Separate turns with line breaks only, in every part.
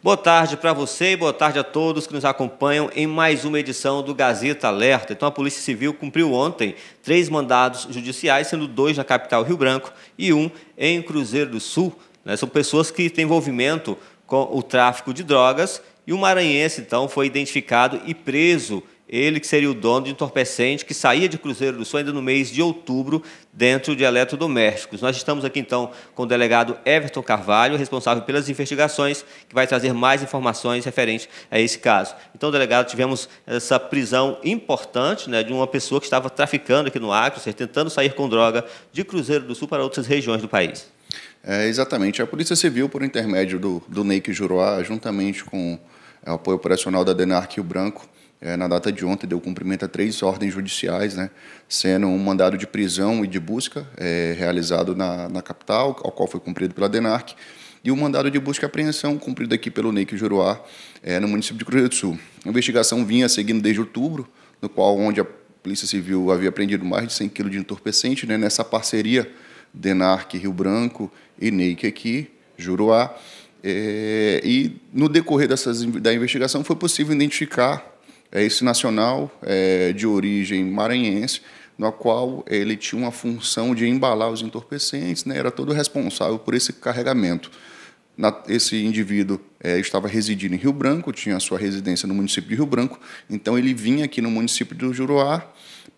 Boa tarde para você e boa tarde a todos que nos acompanham em mais uma edição do Gazeta Alerta. Então, a Polícia Civil cumpriu ontem três mandados judiciais, sendo dois na capital Rio Branco e um em Cruzeiro do Sul. Né? São pessoas que têm envolvimento com o tráfico de drogas e o maranhense, então, foi identificado e preso ele que seria o dono de entorpecente que saía de Cruzeiro do Sul ainda no mês de outubro dentro de eletrodomésticos. Nós estamos aqui então com o delegado Everton Carvalho, responsável pelas investigações, que vai trazer mais informações referentes a esse caso. Então, delegado, tivemos essa prisão importante né, de uma pessoa que estava traficando aqui no Acre, seja, tentando sair com droga de
Cruzeiro do Sul para outras regiões do país. É, exatamente. A Polícia Civil, por intermédio do, do NEIC Juruá, juntamente com é, o apoio operacional da DENARC o Branco, é, na data de ontem, deu cumprimento a três ordens judiciais, né, sendo um mandado de prisão e de busca é, realizado na, na capital, ao qual foi cumprido pela DENARC, e o um mandado de busca e apreensão cumprido aqui pelo NEIC Juruá, é, no município de Cruzeiro do Sul. A investigação vinha seguindo desde outubro, no qual onde a Polícia Civil havia apreendido mais de 100 quilos de entorpecente, né, nessa parceria DENARC Rio Branco e NEIC aqui, Juruá, é, e no decorrer dessas, da investigação foi possível identificar é esse nacional é, de origem maranhense, no qual ele tinha uma função de embalar os entorpecentes, né, era todo responsável por esse carregamento. Na, esse indivíduo é, estava residindo em Rio Branco, tinha a sua residência no município de Rio Branco, então ele vinha aqui no município do Juruá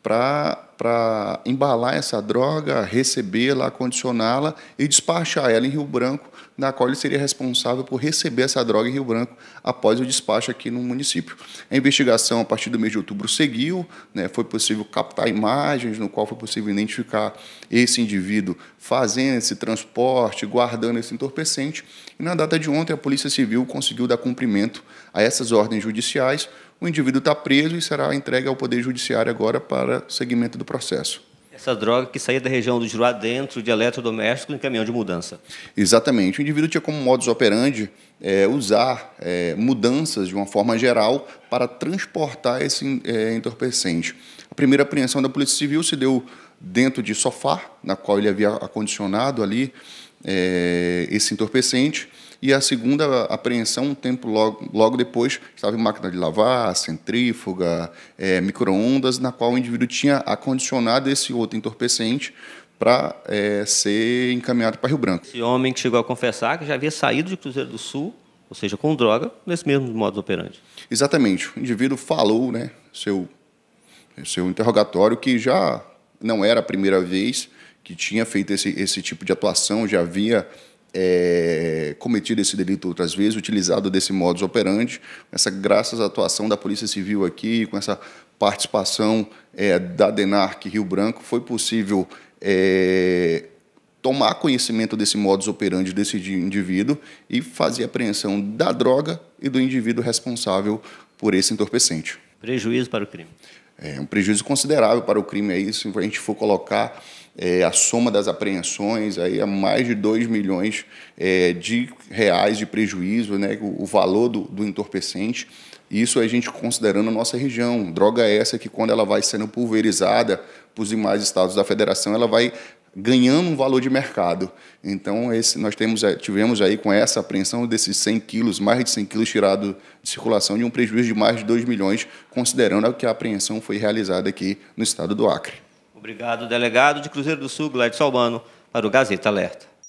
para para embalar essa droga, recebê-la, acondicioná-la e despachar ela em Rio Branco, na qual ele seria responsável por receber essa droga em Rio Branco após o despacho aqui no município. A investigação, a partir do mês de outubro, seguiu, né, foi possível captar imagens, no qual foi possível identificar esse indivíduo fazendo esse transporte, guardando esse entorpecente, e na data de ontem a Polícia Civil conseguiu dar cumprimento a essas ordens judiciais, o indivíduo está preso e será entregue ao Poder Judiciário agora para segmento do processo.
Essa droga que saía da região do Juruá dentro de eletrodoméstico
em caminhão de mudança. Exatamente. O indivíduo tinha como modus operandi é, usar é, mudanças de uma forma geral para transportar esse é, entorpecente. A primeira apreensão da Polícia Civil se deu dentro de sofá, na qual ele havia acondicionado ali é, esse entorpecente e a segunda apreensão, um tempo logo, logo depois, estava em máquina de lavar, centrífuga, é, micro-ondas, na qual o indivíduo tinha acondicionado esse outro entorpecente para é, ser encaminhado para Rio Branco.
Esse homem chegou a confessar que já havia saído de Cruzeiro do Sul,
ou seja, com droga, nesse mesmo modo operante. Exatamente. O indivíduo falou, né, seu, seu interrogatório, que já não era a primeira vez que tinha feito esse, esse tipo de atuação, já havia é, cometido esse delito outras vezes, utilizado desse modus operandi, essa, graças à atuação da Polícia Civil aqui, com essa participação é, da DENARC Rio Branco, foi possível é, tomar conhecimento desse modus operandi desse indivíduo e fazer apreensão da droga e do indivíduo responsável por esse entorpecente. Prejuízo para o crime. É um prejuízo considerável para o crime isso, se a gente for colocar é, a soma das apreensões aí é mais de 2 milhões é, de reais de prejuízo, né, o, o valor do, do entorpecente. Isso a gente considerando a nossa região. Droga é essa que, quando ela vai sendo pulverizada para os demais estados da federação, ela vai ganhando um valor de mercado. Então, esse, nós temos, eh, tivemos aí com essa apreensão desses 100 quilos, mais de 100 quilos tirado de circulação, de um prejuízo de mais de 2 milhões, considerando que a apreensão foi realizada aqui no estado do Acre.
Obrigado, delegado de Cruzeiro do Sul, Gladys Albano, para o Gazeta Alerta.